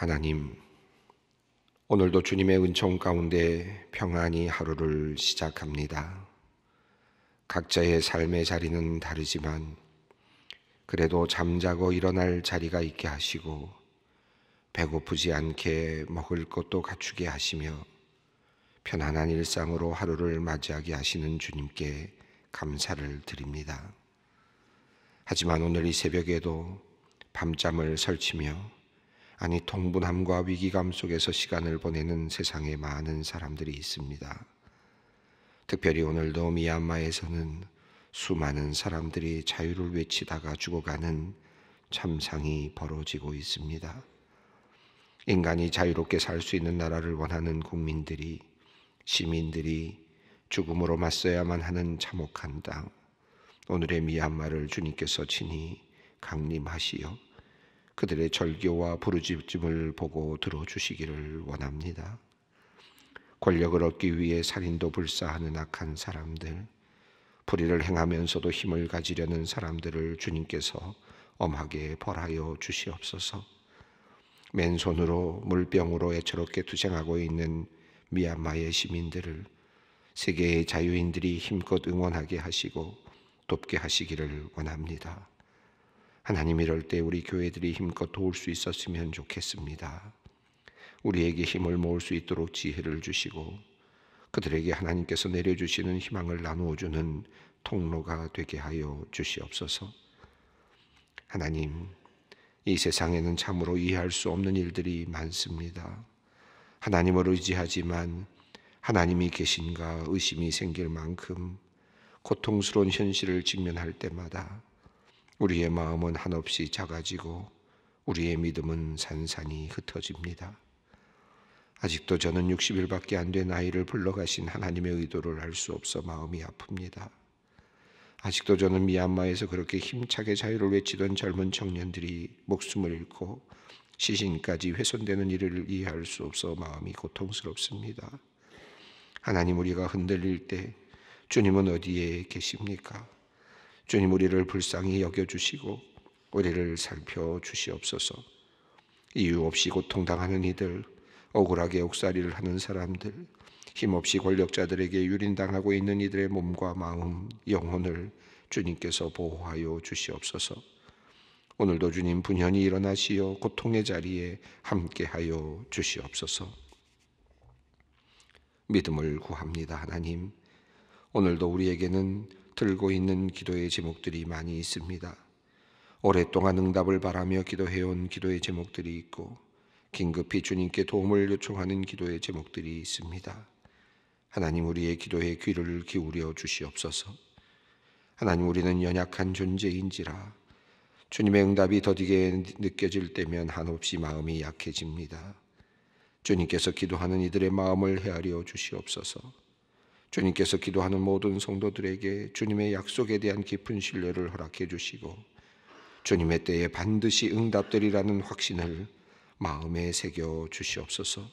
하나님, 오늘도 주님의 은총 가운데 평안히 하루를 시작합니다. 각자의 삶의 자리는 다르지만 그래도 잠자고 일어날 자리가 있게 하시고 배고프지 않게 먹을 것도 갖추게 하시며 편안한 일상으로 하루를 맞이하게 하시는 주님께 감사를 드립니다. 하지만 오늘 이 새벽에도 밤잠을 설치며 아니 통분함과 위기감 속에서 시간을 보내는 세상의 많은 사람들이 있습니다. 특별히 오늘도 미얀마에서는 수많은 사람들이 자유를 외치다가 죽어가는 참상이 벌어지고 있습니다. 인간이 자유롭게 살 수 있는 나라를 원하는 국민들이 시민들이 죽음으로 맞서야만 하는 참혹한 땅 오늘의 미얀마를 주님께서 친히 강림하시어 그들의 절교와 부르짖음을 보고 들어주시기를 원합니다. 권력을 얻기 위해 살인도 불사하는 악한 사람들, 불의를 행하면서도 힘을 가지려는 사람들을 주님께서 엄하게 벌하여 주시옵소서. 맨손으로 물병으로 애처롭게 투쟁하고 있는 미얀마의 시민들을 세계의 자유인들이 힘껏 응원하게 하시고 돕게 하시기를 원합니다. 하나님 이럴 때 우리 교회들이 힘껏 도울 수 있었으면 좋겠습니다. 우리에게 힘을 모을 수 있도록 지혜를 주시고 그들에게 하나님께서 내려주시는 희망을 나누어 주는 통로가 되게 하여 주시옵소서. 하나님, 이 세상에는 참으로 이해할 수 없는 일들이 많습니다. 하나님을 의지하지만 하나님이 계신가 의심이 생길 만큼 고통스러운 현실을 직면할 때마다 우리의 마음은 한없이 작아지고 우리의 믿음은 산산이 흩어집니다. 아직도 저는 60일밖에 안된 아이를 불러가신 하나님의 의도를 알 수 없어 마음이 아픕니다. 아직도 저는 미얀마에서 그렇게 힘차게 자유를 외치던 젊은 청년들이 목숨을 잃고 시신까지 훼손되는 일을 이해할 수 없어 마음이 고통스럽습니다. 하나님 우리가 흔들릴 때 주님은 어디에 계십니까? 주님 우리를 불쌍히 여겨주시고 우리를 살펴 주시옵소서. 이유 없이 고통당하는 이들, 억울하게 옥살이를 하는 사람들, 힘없이 권력자들에게 유린당하고 있는 이들의 몸과 마음, 영혼을 주님께서 보호하여 주시옵소서. 오늘도 주님 분연히 일어나시어 고통의 자리에 함께하여 주시옵소서. 믿음을 구합니다, 하나님. 오늘도 우리에게는 들고 있는 기도의 제목들이 많이 있습니다. 오랫동안 응답을 바라며 기도해온 기도의 제목들이 있고 긴급히 주님께 도움을 요청하는 기도의 제목들이 있습니다. 하나님 우리의 기도에 귀를 기울여 주시옵소서. 하나님 우리는 연약한 존재인지라 주님의 응답이 더디게 느껴질 때면 한없이 마음이 약해집니다. 주님께서 기도하는 이들의 마음을 헤아려 주시옵소서. 주님께서 기도하는 모든 성도들에게 주님의 약속에 대한 깊은 신뢰를 허락해 주시고 주님의 때에 반드시 응답되리라는 확신을 마음에 새겨 주시옵소서.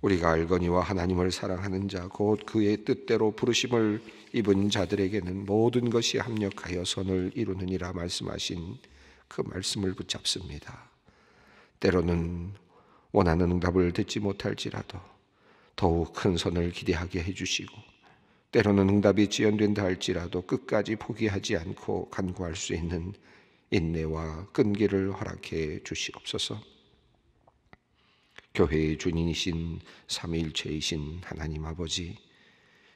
우리가 알거니와 하나님을 사랑하는 자, 곧 그의 뜻대로 부르심을 입은 자들에게는 모든 것이 합력하여 선을 이루느니라 말씀하신 그 말씀을 붙잡습니다. 때로는 원하는 응답을 듣지 못할지라도 더욱 큰선을 기대하게 해주시고 때로는 응답이 지연된다 할지라도 끝까지 포기하지 않고 간구할 수 있는 인내와 끈기를 허락해 주시옵소서. 교회의 주인이신 삼위일체이신 하나님 아버지,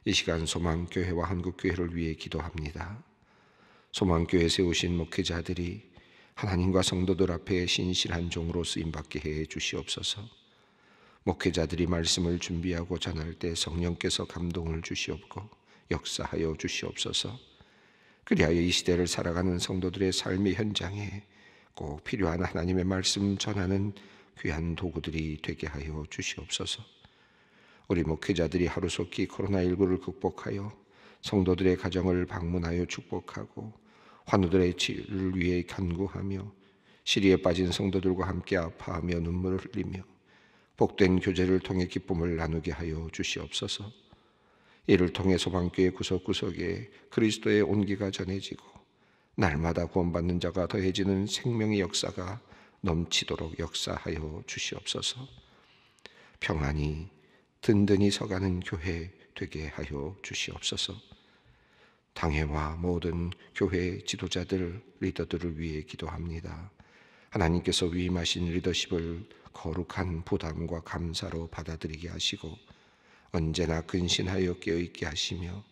이 시간 소망교회와 한국교회를 위해 기도합니다. 소망교회 세우신 목회자들이 하나님과 성도들 앞에 신실한 종으로 쓰임받게 해 주시옵소서. 목회자들이 말씀을 준비하고 전할 때 성령께서 감동을 주시옵고 역사하여 주시옵소서. 그리하여 이 시대를 살아가는 성도들의 삶의 현장에 꼭 필요한 하나님의 말씀 전하는 귀한 도구들이 되게 하여 주시옵소서. 우리 목회자들이 하루속히 코로나19를 극복하여 성도들의 가정을 방문하여 축복하고 환우들의 치유를 위해 간구하며 시리에 빠진 성도들과 함께 아파하며 눈물을 흘리며 복된 교제를 통해 기쁨을 나누게 하여 주시옵소서. 이를 통해 소방교회 구석구석에 그리스도의 온기가 전해지고 날마다 구원받는 자가 더해지는 생명의 역사가 넘치도록 역사하여 주시옵소서. 평안히 든든히 서가는 교회 되게 하여 주시옵소서. 당회와 모든 교회 지도자들, 리더들을 위해 기도합니다. 하나님께서 위임하신 리더십을 거룩한 부담과 감사로 받아들이게 하시고 언제나 근신하여 깨어있게 하시며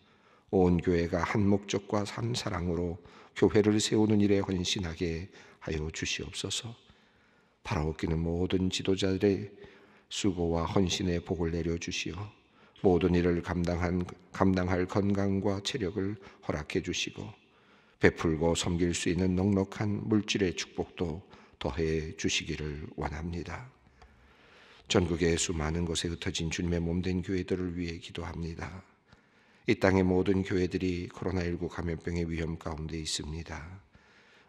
온 교회가 한 목적과 한 사랑으로 교회를 세우는 일에 헌신하게 하여 주시옵소서. 바라옵기는 모든 지도자들의 수고와 헌신의 복을 내려 주시어 모든 일을 감당한 감당할 건강과 체력을 허락해 주시고 베풀고 섬길 수 있는 넉넉한 물질의 축복도 더해 주시기를 원합니다. 전국의 수많은 곳에 흩어진 주님의 몸된 교회들을 위해 기도합니다. 이 땅의 모든 교회들이 코로나19 감염병의 위험 가운데 있습니다.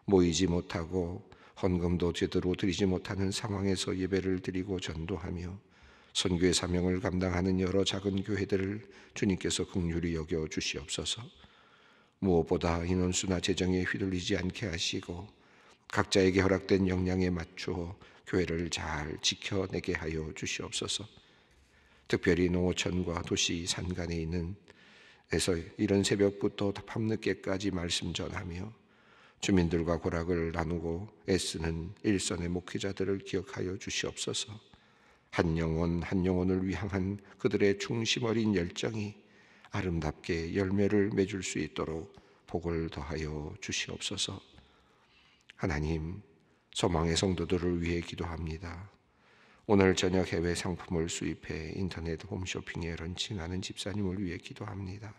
모이지 못하고 헌금도 제대로 드리지 못하는 상황에서 예배를 드리고 전도하며 선교의 사명을 감당하는 여러 작은 교회들을 주님께서 긍휼히 여겨 주시옵소서. 무엇보다 인원수나 재정에 휘둘리지 않게 하시고 각자에게 허락된 역량에 맞추어 교회를 잘 지켜내게 하여 주시옵소서. 특별히 농어촌과 도시 산간에 있는 에서 이런 새벽부터 밤늦게까지 말씀 전하며 주민들과 고락을 나누고 애쓰는 일선의 목회자들을 기억하여 주시옵소서. 한 영혼 한 영혼을 위한 그들의 중심 어린 열정이 아름답게 열매를 맺을 수 있도록 복을 더하여 주시옵소서. 하나님, 소망의 성도들을 위해 기도합니다. 오늘 저녁 해외 상품을 수입해 인터넷 홈쇼핑에 런칭하는 집사님을 위해 기도합니다.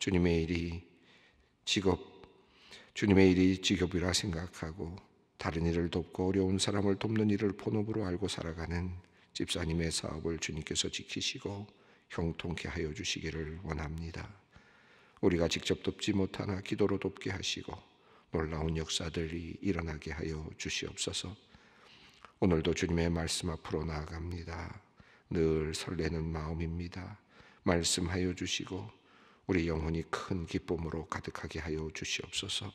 주님의 일이 직업, 주님의 일이 직업이라 생각하고 다른 일을 돕고 어려운 사람을 돕는 일을 본업으로 알고 살아가는 집사님의 사업을 주님께서 지키시고 형통케 하여 주시기를 원합니다. 우리가 직접 돕지 못하나 기도로 돕게 하시고 놀라운 역사들이 일어나게 하여 주시옵소서. 오늘도 주님의 말씀 앞으로 나아갑니다. 늘 설레는 마음입니다. 말씀하여 주시고 우리 영혼이 큰 기쁨으로 가득하게 하여 주시옵소서.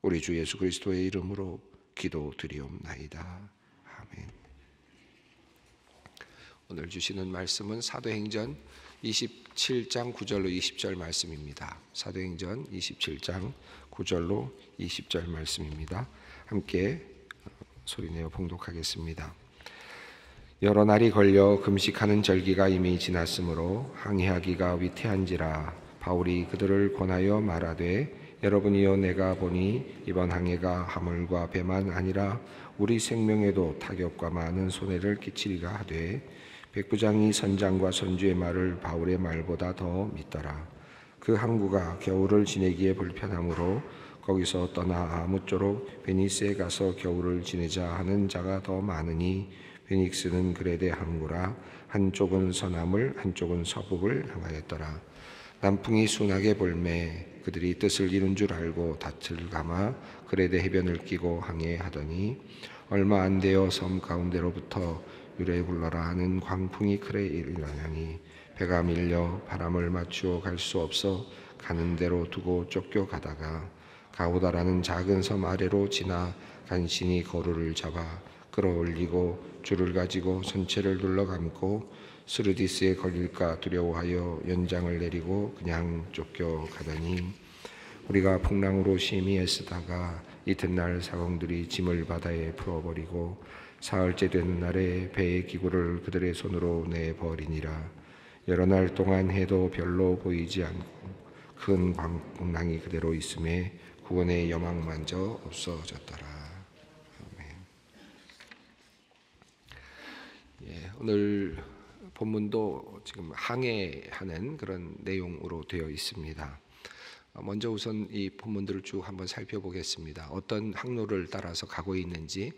우리 주 예수 그리스도의 이름으로 기도드리옵나이다. 아멘. 오늘 주시는 말씀은 사도행전 27장 9절로 20절 말씀입니다. 사도행전 27장 9절로 20절 말씀입니다. 함께 어, 소리내어 봉독하겠습니다. 여러 날이 걸려 금식하는 절기가 이미 지났으므로 항해하기가 위태한지라 바울이 그들을 권하여 말하되 여러분이여 내가 보니 이번 항해가 하물과 배만 아니라 우리 생명에도 타격과 많은 손해를 끼치리라 하되 백부장이 선장과 선주의 말을 바울의 말보다 더 믿더라. 그 항구가 겨울을 지내기에 불편하므로 거기서 떠나 아무쪼록 베니스에 가서 겨울을 지내자 하는 자가 더 많으니 베니스는그레데 항구라 한쪽은 서남을 한쪽은 서북을 향하였더라. 남풍이 순하게 불매 그들이 뜻을 이룬 줄 알고 닻을 감아 그레데 해변을 끼고 항해하더니 얼마 안 되어 섬 가운데로부터 유래 굴러라 하는 광풍이 그레에 일어나니 해가 밀려 바람을 맞추어 갈 수 없어 가는 대로 두고 쫓겨가다가 가오다라는 작은 섬 아래로 지나 간신히 거루를 잡아 끌어올리고 줄을 가지고 선체를 둘러감고 스르디스에 걸릴까 두려워하여 연장을 내리고 그냥 쫓겨가다니 우리가 풍랑으로 심히 애쓰다가 이튿날 사공들이 짐을 바다에 풀어버리고 사흘째 되는 날에 배의 기구를 그들의 손으로 내버리니라 여러 날 동안 해도 별로 보이지 않고 큰 광풍랑이 그대로 있음에 구원의 여망만저 없어졌더라. 아멘. 예, 오늘 본문도 지금 항해하는 그런 내용으로 되어 있습니다. 어, 먼저 우선 이 본문들을 쭉 한번 살펴보겠습니다. 어떤 항로를 따라서 가고 있는지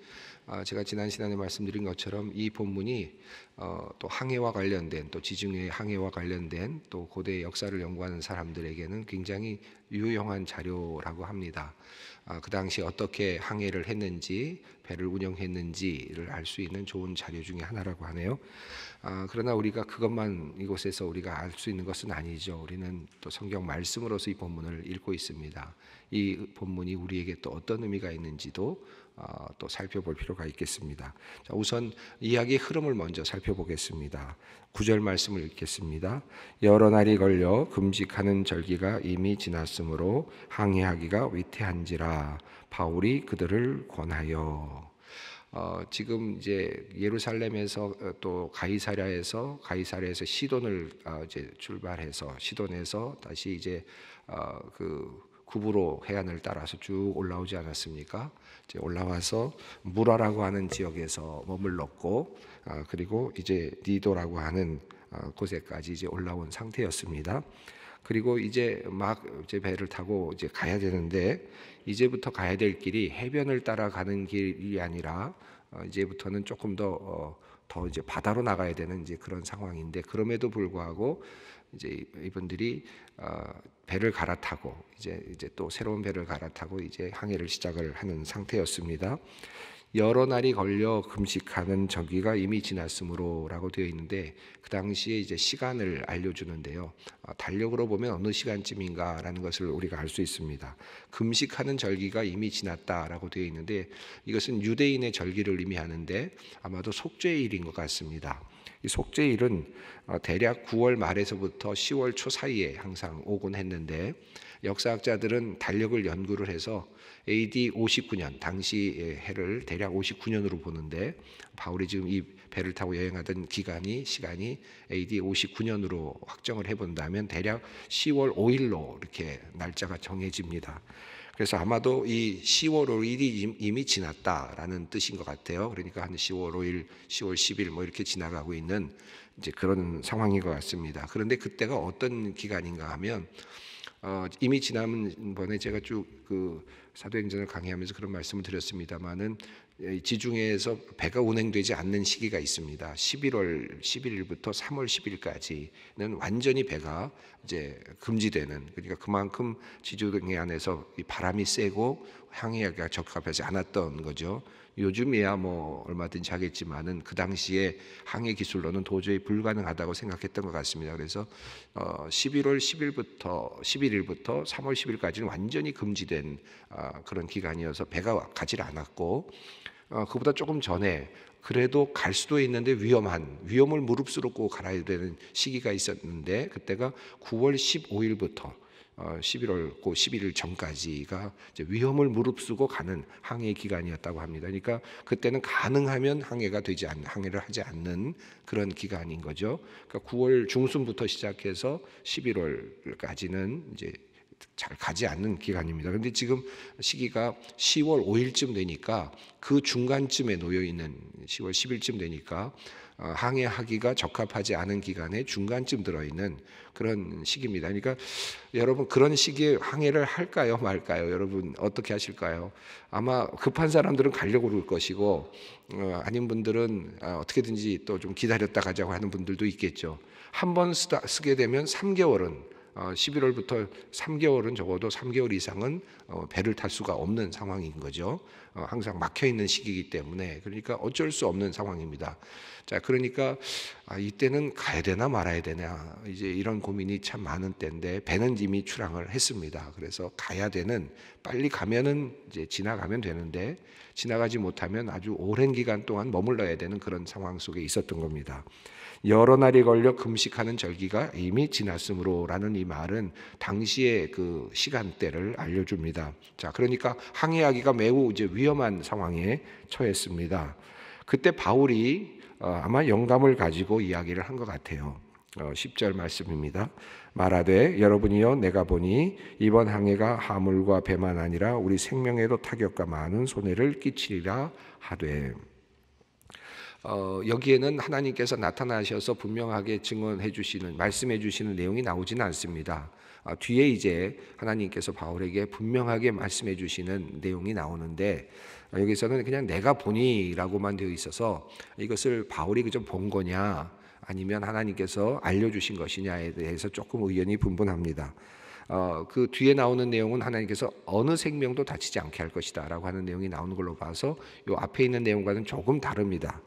아, 제가 지난 시간에 말씀드린 것처럼 이 본문이 어, 또 항해와 관련된 또 지중해 항해와 관련된 또 고대 역사를 연구하는 사람들에게는 굉장히 유용한 자료라고 합니다. 아, 그 당시 어떻게 항해를 했는지 집를 운영했는지를 알 수 있는 좋은 자료 중에 하나라고 하네요. 아, 그러나 우리가 그것만 이곳에서 우리가 알 수 있는 것은 아니죠. 우리는 또 성경 말씀으로서 이 본문을 읽고 있습니다. 이 본문이 우리에게 또 어떤 의미가 있는지도 어, 또 살펴볼 필요가 있겠습니다. 자, 우선 이야기의 흐름을 먼저 살펴보겠습니다. 구절 말씀을 읽겠습니다. 여러 날이 걸려 금식하는 절기가 이미 지났으므로 항해하기가 위태한지라 바울이 그들을 권하여 어, 지금 이제 예루살렘에서 어, 또 가이사랴에서 가이사랴에서 시돈을 어, 이제 출발해서 시돈에서 다시 이제 어, 그 구부로 해안을 따라서 쭉 올라오지 않았습니까? 이제 올라와서 무라라고 하는 지역에서 머물렀고 어, 그리고 이제 니도라고 하는 어, 곳에까지 이제 올라온 상태였습니다. 그리고 이제 막 이제 배를 타고 이제 가야 되는데 이제부터 가야 될 길이 해변을 따라가는 길이 아니라 어, 이제부터는 조금 더더 어, 이제 바다로 나가야 되는 이제 그런 상황인데 그럼에도 불구하고 이제 이분들이 어, 배를 갈아타고 이제 이제 또 새로운 배를 갈아타고 이제 항해를 시작을 하는 상태였습니다. 여러 날이 걸려 금식하는 저기가 이미 지났으므로라고 되어 있는데 그 당시에 이제 시간을 알려주는데요. 아, 달력으로 보면 어느 시간쯤인가라는 것을 우리가 알 수 있습니다. 금식하는 절기가 이미 지났다라고 되어 있는데 이것은 유대인의 절기를 의미하는데 아마도 속죄일인 것 같습니다. 이 속죄일은 어, 대략 9월 말에서부터 10월 초 사이에 항상 오곤 했는데 역사학자들은 달력을 연구를 해서 AD 59년 당시 예, 해를 대략 59년으로 보는데 바울이 지금 이 배를 타고 여행하던 기간이 시간이 AD 59년으로 확정을 해본다면 대략 10월 5일로 이렇게 날짜가 정해집니다. 그래서 아마도 이 10월 5일이 이미 지났다라는 뜻인 것 같아요. 그러니까 한 10월 5일, 10월 10일 뭐 이렇게 지나가고 있는 이제 그런 상황인 것 같습니다. 그런데 그때가 어떤 기간인가 하면 어, 이미 지난번에 제가 쭉그 사도행전을 강의하면서 그런 말씀을 드렸습니다만은 예, 지중해에서 배가 운행되지 않는 시기가 있습니다. 11월 11일부터 3월 10일까지는 완전히 배가 이제 금지되는 그러니까 그만큼 지중해 안에서 바람이 세고 항해가 하기 적합하지 않았던 거죠. 요즘이야 뭐 얼마든지 하겠지만은 그 당시에 항해 기술로는 도저히 불가능하다고 생각했던 것 같습니다. 그래서 어 11월 10일부터 11일부터 3월 10일까지는 완전히 금지된 어 그런 기간이어서 배가 가질 않았고 어 그보다 조금 전에 그래도 갈 수도 있는데 위험한 위험을 무릅쓰고 갈아야 되는 시기가 있었는데 그때가 9월 15일부터 11월 어, 고 11일 전까지가 이제 위험을 무릅쓰고 가는 항해 기간이었다고 합니다. 그러니까 그때는 가능하면 항해가 되지 않 항해를 하지 않는 그런 기간인 거죠. 그러니까 9월 중순부터 시작해서 11월까지는 이제 잘 가지 않는 기간입니다. 그런데 지금 시기가 10월 5일쯤 되니까 그 중간쯤에 놓여 있는 10월 10일쯤 되니까 어, 항해하기가 적합하지 않은 기간에 중간쯤 들어있는 그런 시기입니다. 그러니까 여러분 그런 시기에 항해를 할까요 말까요? 여러분 어떻게 하실까요? 아마 급한 사람들은 가려고 그럴 것이고 어, 아닌 분들은 아, 어떻게든지 또 좀 기다렸다 가자고 하는 분들도 있겠죠. 한 번 쓰게 되면 3개월은 어, 11월부터 3개월은 적어도 3개월 이상은 어, 배를 탈 수가 없는 상황인 거죠. 어, 항상 막혀 있는 시기이기 때문에 그러니까 어쩔 수 없는 상황입니다. 자, 그러니까 아, 이때는 가야 되나 말아야 되냐 이제 이런 고민이 참 많은 때인데 배는 이미 출항을 했습니다. 그래서 가야 되는 빨리 가면은 이제 지나가면 되는데 지나가지 못하면 아주 오랜 기간 동안 머물러야 되는 그런 상황 속에 있었던 겁니다. 여러 날이 걸려 금식하는 절기가 이미 지났으므로라는 이 말은 당시의 그 시간대를 알려줍니다. 자, 그러니까 항해하기가 매우 이제 위 위험한 상황에 처했습니다. 그때 바울이 어, 아마 영감을 가지고 이야기를 한 것 같아요. 10절 어, 말씀입니다. 말하되 여러분이여 내가 보니 이번 항해가 하물과 배만 아니라 우리 생명에도 타격과 많은 손해를 끼치리라 하되 어, 여기에는 하나님께서 나타나셔서 분명하게 증언해 주시는 말씀해 주시는 내용이 나오지는 않습니다. 아, 뒤에 이제 하나님께서 바울에게 분명하게 말씀해 주시는 내용이 나오는데 아, 여기서는 그냥 내가 보니라고만 되어 있어서 이것을 바울이 그저 본 거냐 아니면 하나님께서 알려주신 것이냐에 대해서 조금 의견이 분분합니다. 어, 그 뒤에 나오는 내용은 하나님께서 어느 생명도 다치지 않게 할 것이다라고 하는 내용이 나오는 걸로 봐서 이 앞에 있는 내용과는 조금 다릅니다.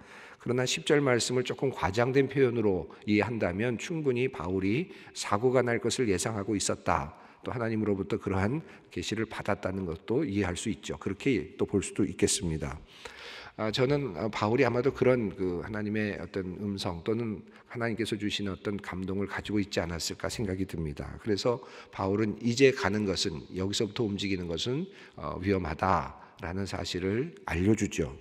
그러나 10절 말씀을 조금 과장된 표현으로 이해한다면 충분히 바울이 사고가 날 것을 예상하고 있었다. 또 하나님으로부터 그러한 계시를 받았다는 것도 이해할 수 있죠. 그렇게 또 볼 수도 있겠습니다. 아, 저는 아, 바울이 아마도 그런 그 하나님의 어떤 음성 또는 하나님께서 주신 어떤 감동을 가지고 있지 않았을까 생각이 듭니다. 그래서 바울은 이제 가는 것은 여기서부터 움직이는 것은 어, 위험하다라는 사실을 알려주죠.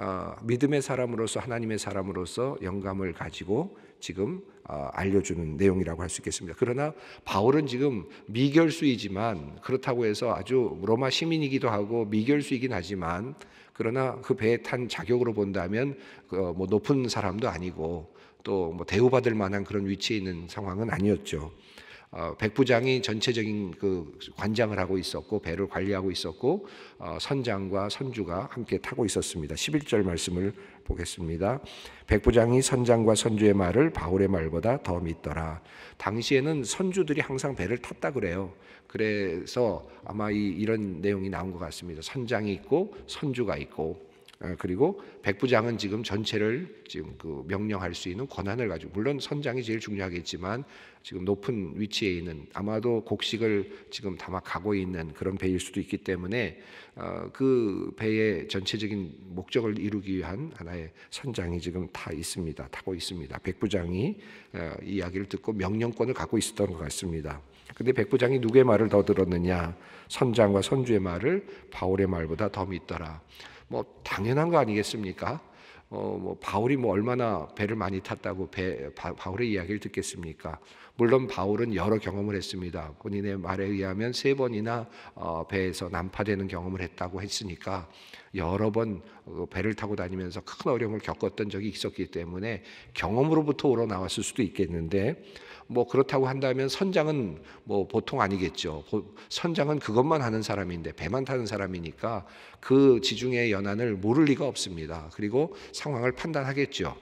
어, 믿음의 사람으로서 하나님의 사람으로서 영감을 가지고 지금 어, 알려주는 내용이라고 할 수 있겠습니다. 그러나 바울은 지금 미결수이지만 그렇다고 해서 아주 로마 시민이기도 하고 미결수이긴 하지만 그러나 그 배에 탄 자격으로 본다면 그, 어, 뭐 높은 사람도 아니고 또뭐 대우받을 만한 그런 위치에 있는 상황은 아니었죠. 어, 백부장이 전체적인 그 관장을 하고 있었고 배를 관리하고 있었고 어, 선장과 선주가 함께 타고 있었습니다. 11절 말씀을 보겠습니다. 백부장이 선장과 선주의 말을 바울의 말보다 더 믿더라. 당시에는 선주들이 항상 배를 탔다 그래요. 그래서 아마 이, 이런 내용이 나온 것 같습니다. 선장이 있고 선주가 있고 어, 그리고 백부장은 지금 전체를 지금 그 명령할 수 있는 권한을 가지고 물론 선장이 제일 중요하겠지만 지금 높은 위치에 있는 아마도 곡식을 지금 담아 가고 있는 그런 배일 수도 있기 때문에 어, 그 배의 전체적인 목적을 이루기 위한 하나의 선장이 지금 타 있습니다. 타고 있습니다. 백부장이 어, 이야기를 듣고 명령권을 갖고 있었던 것 같습니다. 근데 백부장이 누구의 말을 더 들었느냐? 선장과 선주의 말을 바울의 말보다 더 믿더라. 뭐 당연한 거 아니겠습니까? 어, 뭐 바울이 뭐 얼마나 배를 많이 탔다고 배, 바, 울의 이야기를 듣겠습니까? 물론 바울은 여러 경험을 했습니다. 본인의 말에 의하면 세 번이나 어, 배에서 난파되는 경험을 했다고 했으니까 여러 번 어, 배를 타고 다니면서 큰 어려움을 겪었던 적이 있었기 때문에 경험으로부터 우러나왔을 수도 있겠는데 뭐 그렇다고 한다면 선장은 뭐 보통 아니겠죠. 선장은 그것만 하는 사람인데 배만 타는 사람이니까 그 지중해 연안을 모를 리가 없습니다. 그리고 상황을 판단하겠죠.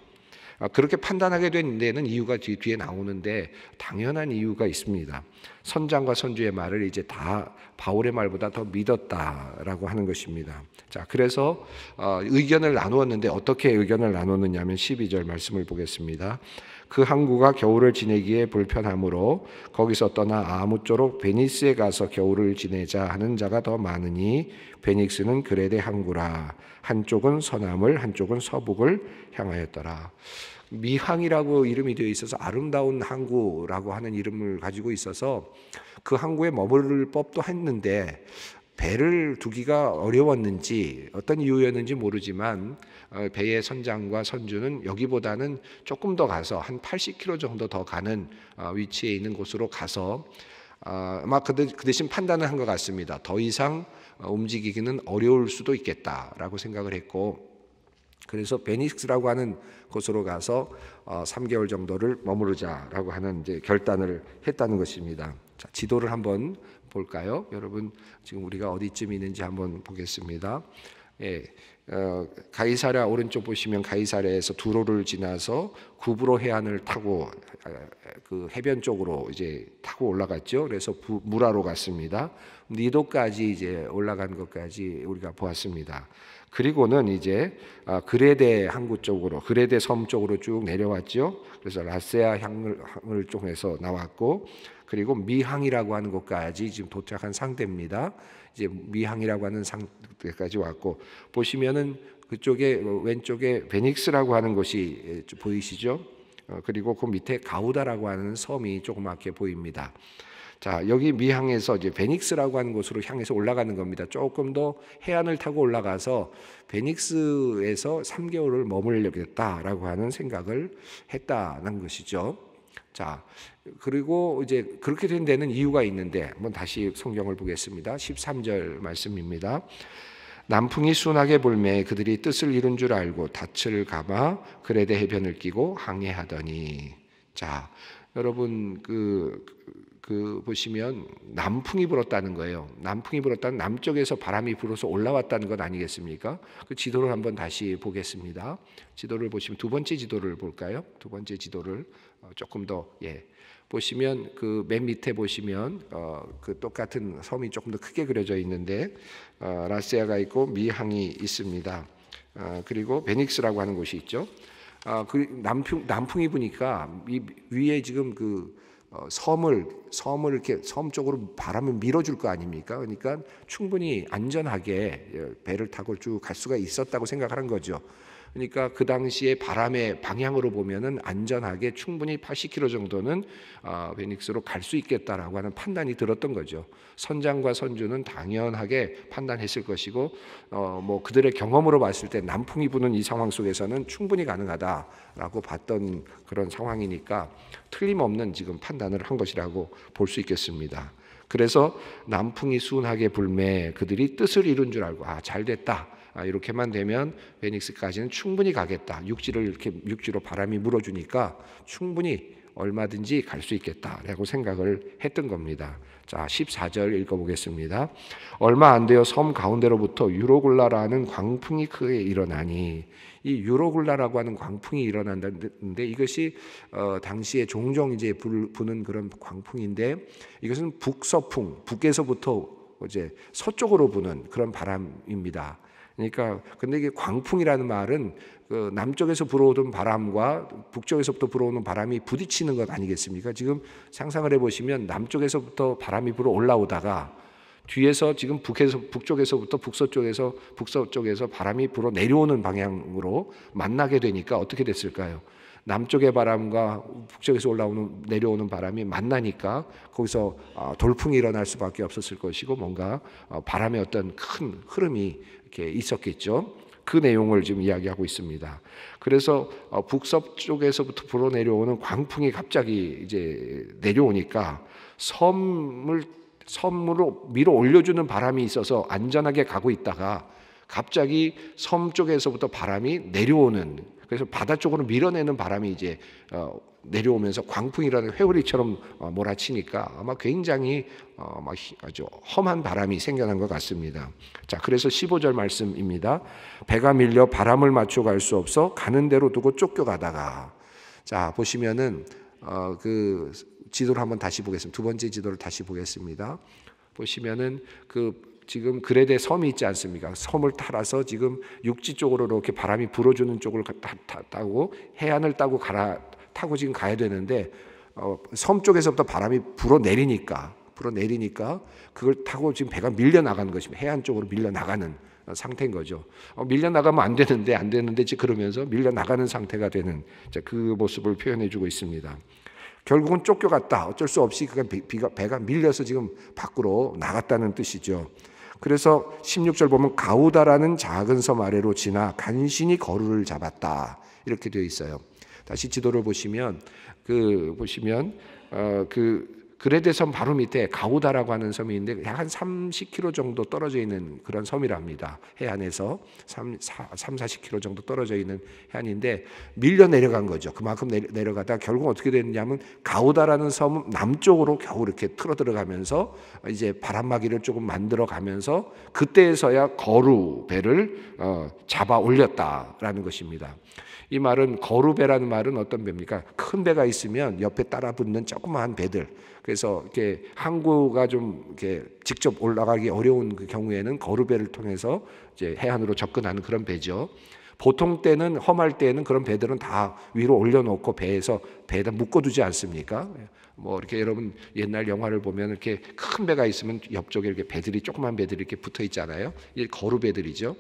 아, 그렇게 판단하게 된 데는 이유가 뒤, 에 나오는데 당연한 이유가 있습니다. 선장과 선주의 말을 이제 다 바울의 말보다 더 믿었다라고 하는 것입니다. 자, 그래서 어, 의견을 나누었는데 어떻게 의견을 나누느냐 하면 12절 말씀을 보겠습니다. 그 항구가 겨울을 지내기에 불편하므로 거기서 떠나 아무쪼록 베니스에 가서 겨울을 지내자 하는 자가 더 많으니 베니스는 그레데 항구라 한쪽은 서남을 한쪽은 서북을 향하였더라. 미항이라고 이름이 되어 있어서 아름다운 항구라고 하는 이름을 가지고 있어서 그 항구에 머무를 법도 했는데 배를 두기가 어려웠는지 어떤 이유였는지 모르지만 어, 배의 선장과 선주는 여기보다는 조금 더 가서 한 80km 정도 더 가는 어, 위치에 있는 곳으로 가서 어, 아마 그, 그 대신 판단을 한 것 같습니다. 더 이상 움직이기는 어려울 수도 있겠다라고 생각을 했고 그래서 베니스라고 하는 곳으로 가서 3개월 정도를 머무르자라고 하는 이제 결단을 했다는 것입니다. 자, 지도를 한번 볼까요? 여러분 지금 우리가 어디쯤 있는지 한번 보겠습니다. 예, 어, 가이사랴 오른쪽 보시면 가이사랴에서 두로를 지나서 구브로 해안을 타고 아, 그 해변 쪽으로 이제 타고 올라갔죠. 그래서 부, 무라로 갔습니다. 니도까지 이제 올라간 것까지 우리가 보았습니다. 그리고는 이제 아, 그레데 항구 쪽으로 그레데 섬 쪽으로 쭉 내려왔죠. 그래서 라세아 향을, 향을 쪽에서 나왔고 그리고 미항이라고 하는 곳까지 지금 도착한 상태입니다. 이제 미항이라고 하는 상태까지 왔고 보시면은 그쪽에 왼쪽에 베닉스라고 하는 곳이 예, 보이시죠? 어, 그리고 그 밑에 가우다라고 하는 섬이 조그맣게 보입니다. 자, 여기 미항에서 이제 베닉스라고 하는 곳으로 향해서 올라가는 겁니다. 조금 더 해안을 타고 올라가서 베닉스에서 3개월을 머물려겠다라고 하는 생각을 했다는 것이죠. 자, 그리고 이제 그렇게 된 데는 이유가 있는데 한번 다시 성경을 보겠습니다. 13절 말씀입니다. 남풍이 순하게 불매 그들이 뜻을 이룬 줄 알고 닻을 감아 그레데 해변을 끼고 항해하더니 자, 여러분 그그 보시면 남풍이 불었다는 거예요. 남풍이 불었다는 남쪽에서 바람이 불어서 올라왔다는 것 아니겠습니까? 그 지도를 한번 다시 보겠습니다. 지도를 보시면 두 번째 지도를 볼까요? 두 번째 지도를 어, 조금 더 예. 보시면 그 맨 밑에 보시면 어, 그 똑같은 섬이 조금 더 크게 그려져 있는데 어, 라세아가 있고 미항이 있습니다. 어, 그리고 베닉스라고 하는 곳이 있죠. 아, 그 남풍 남풍이 부니까 이 위에 지금 그 어, 섬을 섬을 이렇게 섬 쪽으로 바람을 밀어줄 거 아닙니까? 그러니까 충분히 안전하게 예, 배를 타고 쭉 갈 수가 있었다고 생각하는 거죠. 그러니까 그 당시에 바람의 방향으로 보면은 안전하게 충분히 80km 정도는 어, 베닉스로 갈 수 있겠다라고 하는 판단이 들었던 거죠. 선장과 선주는 당연하게 판단했을 것이고 어, 뭐 그들의 경험으로 봤을 때 남풍이 부는 이 상황 속에서는 충분히 가능하다라고 봤던 그런 상황이니까 틀림없는 지금 판단을 한 것이라고 볼 수 있겠습니다. 그래서 남풍이 순하게 불매 그들이 뜻을 이룬 줄 알고 아 잘 됐다 아, 이렇게만 되면 베닉스까지는 충분히 가겠다. 육지를 이렇게 육지로 바람이 물어주니까 충분히 얼마든지 갈 수 있겠다라고 생각을 했던 겁니다. 자, 14절 읽어보겠습니다. 얼마 안 되어 섬 가운데로부터 유로굴라라는 광풍이 크게 일어나니 이 유로굴라라고 하는 광풍이 일어난다는데 이것이 어, 당시에 종종 이제 불, 부는 그런 광풍인데 이것은 북서풍, 북에서부터 이제 서쪽으로 부는 그런 바람입니다. 그러니까 근데 이게 광풍이라는 말은 그 남쪽에서 불어오던 바람과 북쪽에서부터 불어오는 바람이 부딪히는 것 아니겠습니까? 지금 상상을 해보시면 남쪽에서부터 바람이 불어 올라오다가 뒤에서 지금 북에서 북쪽에서부터 북서쪽에서 북서쪽에서 바람이 불어 내려오는 방향으로 만나게 되니까 어떻게 됐을까요? 남쪽의 바람과 북쪽에서 올라오는 내려오는 바람이 만나니까 거기서 아, 돌풍이 일어날 수밖에 없었을 것이고 뭔가 어, 바람의 어떤 큰 흐름이 이렇게 있었겠죠. 그 내용을 지금 이야기하고 있습니다. 그래서 어, 북서 쪽에서부터 불어 내려오는 광풍이 갑자기 이제 내려오니까 섬을 섬으로 밀어 올려주는 바람이 있어서 안전하게 가고 있다가 갑자기 섬 쪽에서부터 바람이 내려오는 그래서 바다 쪽으로 밀어내는 바람이 이제 어, 내려오면서 광풍이라는 회오리처럼 어, 몰아치니까 아마 굉장히 어, 막 아주 험한 바람이 생겨난 것 같습니다. 자, 그래서 15절 말씀입니다. 배가 밀려 바람을 맞춰 갈 수 없어 가는 대로 두고 쫓겨가다가 자, 보시면은 어, 그 지도를 한번 다시 보겠습니다. 두 번째 지도를 다시 보겠습니다. 보시면은 그 지금 그레데 섬이 있지 않습니까? 섬을 따라서 지금 육지 쪽으로 이렇게 바람이 불어주는 쪽을 따, 따, 따고 해안을 따고 가라 타고 지금 가야 되는데 어, 섬 쪽에서부터 바람이 불어 내리니까 불어 내리니까 그걸 타고 지금 배가 밀려 나가는 것입니다. 해안 쪽으로 밀려 나가는 어, 상태인 거죠. 어, 밀려 나가면 안 되는데 안 되는데 그러면서 밀려 나가는 상태가 되는 그 모습을 표현해 주고 있습니다. 결국은 쫓겨갔다. 어쩔 수 없이 그가 비 배가 밀려서 지금 밖으로 나갔다는 뜻이죠. 그래서 16절 보면 가우다라는 작은 섬 아래로 지나 간신히 거루를 잡았다. 이렇게 되어 있어요. 다시 지도를 보시면 그 보시면 어 그 그레데섬 바로 밑에 가우다라고 하는 섬이 있는데 약 한 30km 정도 떨어져 있는 그런 섬이랍니다. 해안에서 3, 4, 3 40km 정도 떨어져 있는 해안인데 밀려 내려간 거죠. 그만큼 내려, 가다 결국 어떻게 됐냐면 가우다라는 섬은 남쪽으로 겨우 이렇게 틀어 들어가면서 이제 바람막이를 조금 만들어 가면서 그때에서야 거루 배를 어, 잡아 올렸다라는 것입니다. 이 말은 거루배라는 말은 어떤 배입니까? 큰 배가 있으면 옆에 따라 붙는 조그마한 배들. 그래서 이렇게 항구가 좀 이렇게 직접 올라가기 어려운 그 경우에는 거루배를 통해서 이제 해안으로 접근하는 그런 배죠. 보통 때는 험할 때는 그런 배들은 다 위로 올려놓고 배에서 배에다 묶어두지 않습니까? 뭐 이렇게 여러분 옛날 영화를 보면 이렇게 큰 배가 있으면 옆쪽에 이렇게 배들이 조그만 배들이 이렇게 붙어 있잖아요. 이게 거루 배들이죠.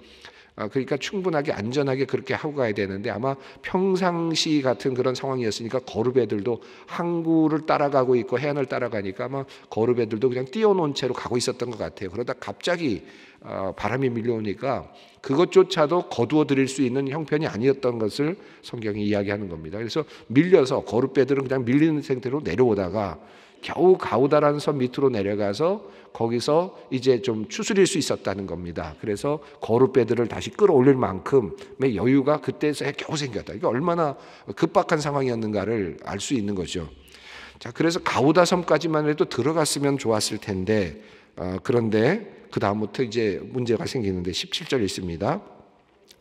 아, 그러니까 충분하게 안전하게 그렇게 하고 가야 되는데 아마 평상시 같은 그런 상황이었으니까 거루배들도 항구를 따라가고 있고 해안을 따라가니까 아마 거루배들도 그냥 뛰어놓은 채로 가고 있었던 것 같아요. 그러다 갑자기 어, 바람이 밀려오니까 그것조차도 거두어 드릴 수 있는 형편이 아니었던 것을 성경이 이야기하는 겁니다. 그래서 밀려서 거룻배들은 그냥 밀리는 상태로 내려오다가 겨우 가우다란는섬 밑으로 내려가서 거기서 이제 좀 추스릴 수 있었다는 겁니다. 그래서 거룻배들을 다시 끌어올릴 만큼의 여유가 그때서야 겨우 생겼다. 이게 얼마나 급박한 상황이었는가를 알 수 있는 거죠. 자, 그래서 가우다 섬까지만 해도 들어갔으면 좋았을 텐데, 어, 그런데 그 다음부터 이제 문제가 생기는데 17절 있습니다.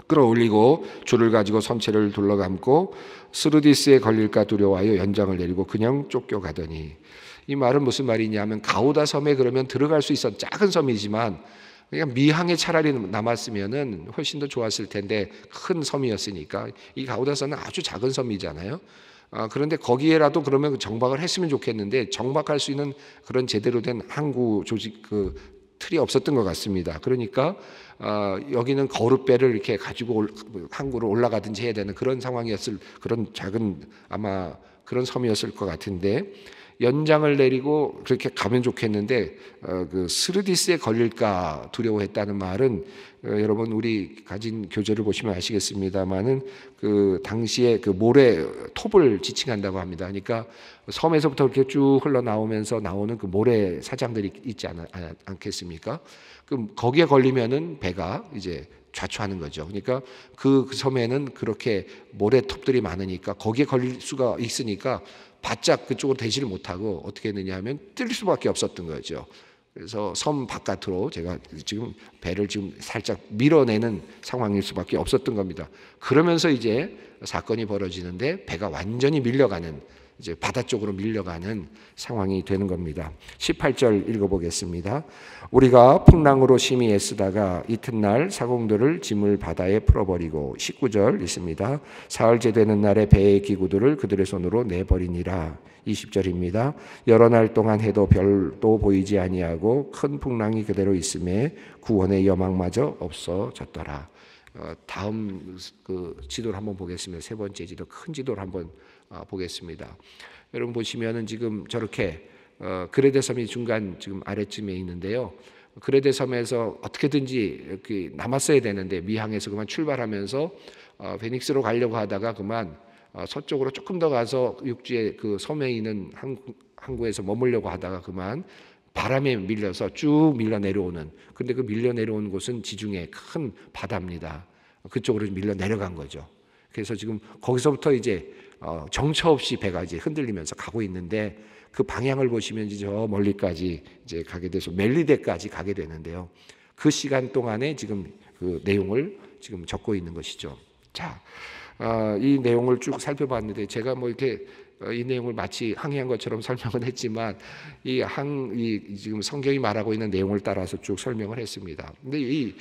끌어올리고 줄을 가지고 선체를 둘러감고 스르디스에 걸릴까 두려워하여 연장을 내리고 그냥 쫓겨가더니 이 말은 무슨 말이냐면 하 가우다 섬에 그러면 들어갈 수 있었 작은 섬이지만 그냥 미항에 차라리 남았으면은 훨씬 더 좋았을 텐데 큰 섬이었으니까 이 가우다 섬은 아주 작은 섬이잖아요. 아, 그런데 거기에라도 그러면 정박을 했으면 좋겠는데 정박할 수 있는 그런 제대로 된 항구 조직 그 틀이 없었던 것 같습니다. 그러니까 어, 여기는 거룻배를 이렇게 가지고 올, 항구로 올라가든지 해야 되는 그런 상황이었을 그런 작은 아마 그런 섬이었을 것 같은데 연장을 내리고 그렇게 가면 좋겠는데 어, 그 스르디스에 걸릴까 두려워했다는 말은 어, 여러분 우리 가진 교재를 보시면 아시겠습니다만은 그 당시에 그 모래 톱을 지칭한다고 합니다. 그러니까 섬에서부터 이렇게 쭉 흘러나오면서 나오는 그 모래 사장들이 있지 않, 않겠습니까? 그럼 거기에 걸리면은 배가 이제 좌초하는 거죠. 그러니까 그, 그 섬에는 그렇게 모래톱들이 많으니까 거기에 걸릴 수가 있으니까 바짝 그쪽으로 대지를 못하고 어떻게 했느냐 하면 뜰 수밖에 없었던 거죠. 그래서 섬 바깥으로 제가 지금 배를 지금 살짝 밀어내는 상황일 수밖에 없었던 겁니다. 그러면서 이제 사건이 벌어지는데 배가 완전히 밀려가는 이제 바다 쪽으로 밀려가는 상황이 되는 겁니다. 18절 읽어보겠습니다. 우리가 풍랑으로 심히 애쓰다가 이튿날 사공들을 짐을 바다에 풀어버리고 19절 있습니다. 사흘째 되는 날에 배의 기구들을 그들의 손으로 내버리니라. 20절입니다. 여러 날 동안 해도 별도 보이지 아니하고 큰 풍랑이 그대로 있음에 구원의 여망마저 없어졌더라. 어, 다음 그 지도를 한번 보겠습니다. 세 번째 지도 큰 지도를 한번 아, 보겠습니다. 여러분 보시면은 지금 저렇게 어, 그레데 섬이 중간 지금 아래쯤에 있는데요. 그레데 섬에서 어떻게든지 이렇게 남았어야 되는데 미항에서 그만 출발하면서 페닉스로 어, 가려고 하다가 그만 어, 서쪽으로 조금 더 가서 육지의 그 섬에 있는 항구에서 머물려고 하다가 그만 바람에 밀려서 쭉 밀려 내려오는 근데 그 밀려 내려온 곳은 지중해 큰 바다입니다. 그쪽으로 밀려 내려간 거죠. 그래서 지금 거기서부터 이제 어, 정처 없이 배가 이제 흔들리면서 가고 있는데 그 방향을 보시면 이제 저 멀리까지 이제 가게 돼서 멜리데까지 가게 되는데요. 그 시간 동안에 지금 그 내용을 지금 적고 있는 것이죠. 자, 아, 이 내용을 쭉 살펴봤는데 제가 뭐 이렇게 어, 이 내용을 마치 항의한 것처럼 설명은 했지만 이항이 지금 성경이 말하고 있는 내용을 따라서 쭉 설명을 했습니다. 근데 이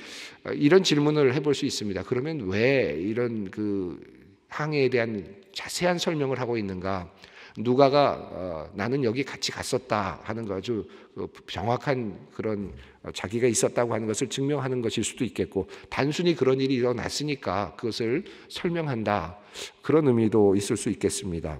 어, 이런 질문을 해볼 수 있습니다. 그러면 왜 이런 그 항해에 대한 자세한 설명을 하고 있는가? 누가가 어, 나는 여기 같이 갔었다 하는 거 아주 그 정확한 그런 어, 자기가 있었다고 하는 것을 증명하는 것일 수도 있겠고 단순히 그런 일이 일어났으니까 그것을 설명한다 그런 의미도 있을 수 있겠습니다.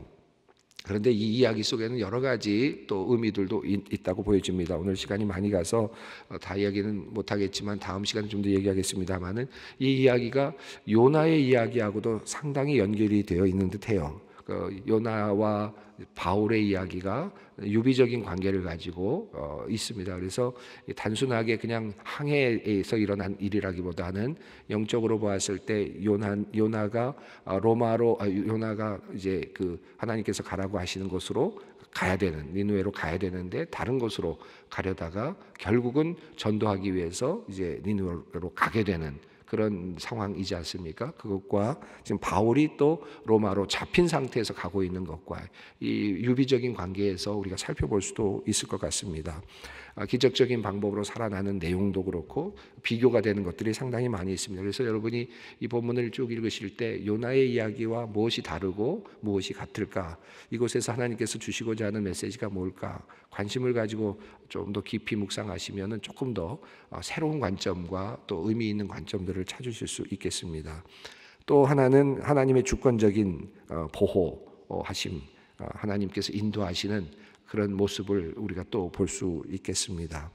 그런데 이 이야기 속에는 여러 가지 또 의미들도 있다고 보여집니다. 오늘 시간이 많이 가서 어, 다 이야기는 못하겠지만 다음 시간에 좀 더얘기하겠습니다만이 이야기가 요나의 이야기하고도 상당히 연결이 되어 있는 듯해요. 그 요나와 바울의 이야기가 유비적인 관계를 가지고 어, 있습니다. 그래서 단순하게 그냥 항해에서 일어난 일이라기보다는 영적으로 보았을 때 요나 요나가 어, 로마로 아, 요나가 이제 그 하나님께서 가라고 하시는 곳으로 가야 되는 니누에로 가야 되는데 다른 곳으로 가려다가 결국은 전도하기 위해서 이제 니누에로 가게 되는 그런 상황이지 않습니까? 그것과 지금 바울이 또 로마로 잡힌 상태에서 가고 있는 것과 이 유비적인 관계에서 우리가 살펴볼 수도 있을 것 같습니다. 아, 기적적인 방법으로 살아나는 내용도 그렇고 비교가 되는 것들이 상당히 많이 있습니다. 그래서 여러분이 이 본문을 쭉 읽으실 때 요나의 이야기와 무엇이 다르고 무엇이 같을까? 이곳에서 하나님께서 주시고자 하는 메시지가 뭘까? 관심을 가지고 좀 더 깊이 묵상하시면 조금 더 아, 새로운 관점과 또 의미 있는 관점들을 찾으실 수 있겠습니다. 또 하나는 하나님의 주권적인 어, 보호 하심 아, 하나님께서 인도하시는 그런 모습을 우리가 또 볼 수 있겠습니다.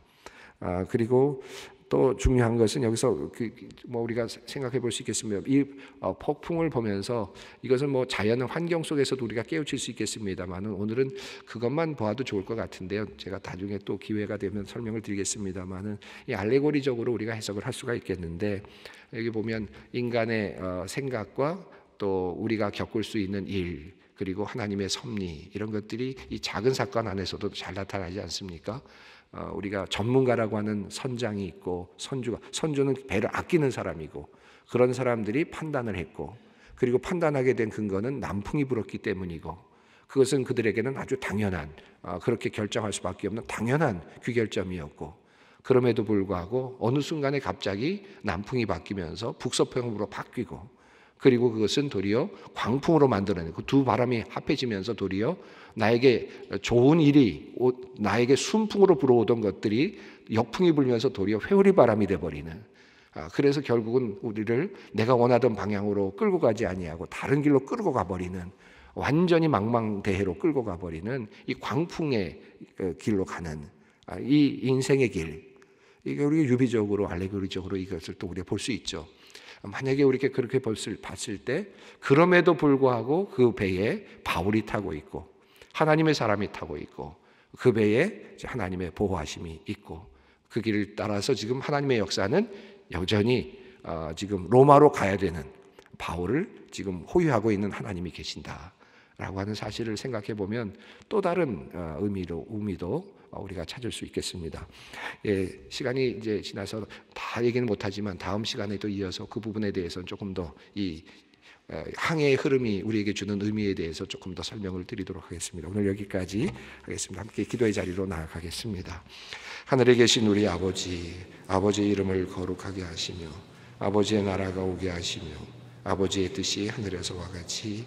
아, 그리고 또 중요한 것은 여기서 그, 그 뭐 우리가 생각해 볼 수 있겠습니다. 이 어, 폭풍을 보면서 이것은 뭐 자연 환경 속에서도 우리가 깨우칠 수 있겠습니다만은 오늘은 그것만 봐도 좋을 것 같은데요. 제가 나중에 또 기회가 되면 설명을 드리겠습니다만은 이 알레고리적으로 우리가 해석을 할 수가 있겠는데 여기 보면 인간의 어, 생각과 또 우리가 겪을 수 있는 일 그리고 하나님의 섭리 이런 것들이 이 작은 사건 안에서도 잘 나타나지 않습니까? 어, 우리가 전문가라고 하는 선장이 있고 선주가 선주는 배를 아끼는 사람이고 그런 사람들이 판단을 했고 그리고 판단하게 된 근거는 남풍이 불었기 때문이고 그것은 그들에게는 아주 당연한 어, 그렇게 결정할 수밖에 없는 당연한 귀결점이었고 그럼에도 불구하고 어느 순간에 갑자기 남풍이 바뀌면서 북서평으로 바뀌고 그리고 그것은 도리어 광풍으로 만들어내그두 바람이 합해지면서 도리어 나에게 좋은 일이 나에게 순풍으로 불어오던 것들이 역풍이 불면서 도리어 회오리 바람이 돼 버리는 아, 그래서 결국은 우리를 내가 원하던 방향으로 끌고 가지 아니하고 다른 길로 끌고 가버리는 완전히 망망대해로 끌고 가버리는 이 광풍의 어, 길로 가는 아, 이 인생의 길. 이게 우리가 유비적으로 알레고리적으로 이것을 또 우리가 볼 수 있죠. 만약에 우리가 그렇게 봤을 때 그럼에도 불구하고 그 배에 바울이 타고 있고 하나님의 사람이 타고 있고 그 배에 하나님의 보호하심이 있고 그 길을 따라서 지금 하나님의 역사는 여전히 어, 지금 로마로 가야 되는 바울을 지금 호유하고 있는 하나님이 계신다. 라고 하는 사실을 생각해 보면 또 다른 어, 의미로, 의미도 우리가 찾을 수 있겠습니다. 예, 시간이 이제 지나서 다 얘기는 못하지만 다음 시간에 또 이어서 그 부분에 대해서는 조금 더이 어, 항해의 흐름이 우리에게 주는 의미에 대해서 조금 더 설명을 드리도록 하겠습니다. 오늘 여기까지 하겠습니다. 함께 기도의 자리로 나아가겠습니다. 하늘에 계신 우리 아버지, 아버지 이름을 거룩하게 하시며 아버지의 나라가 오게 하시며 아버지의 뜻이 하늘에서와 같이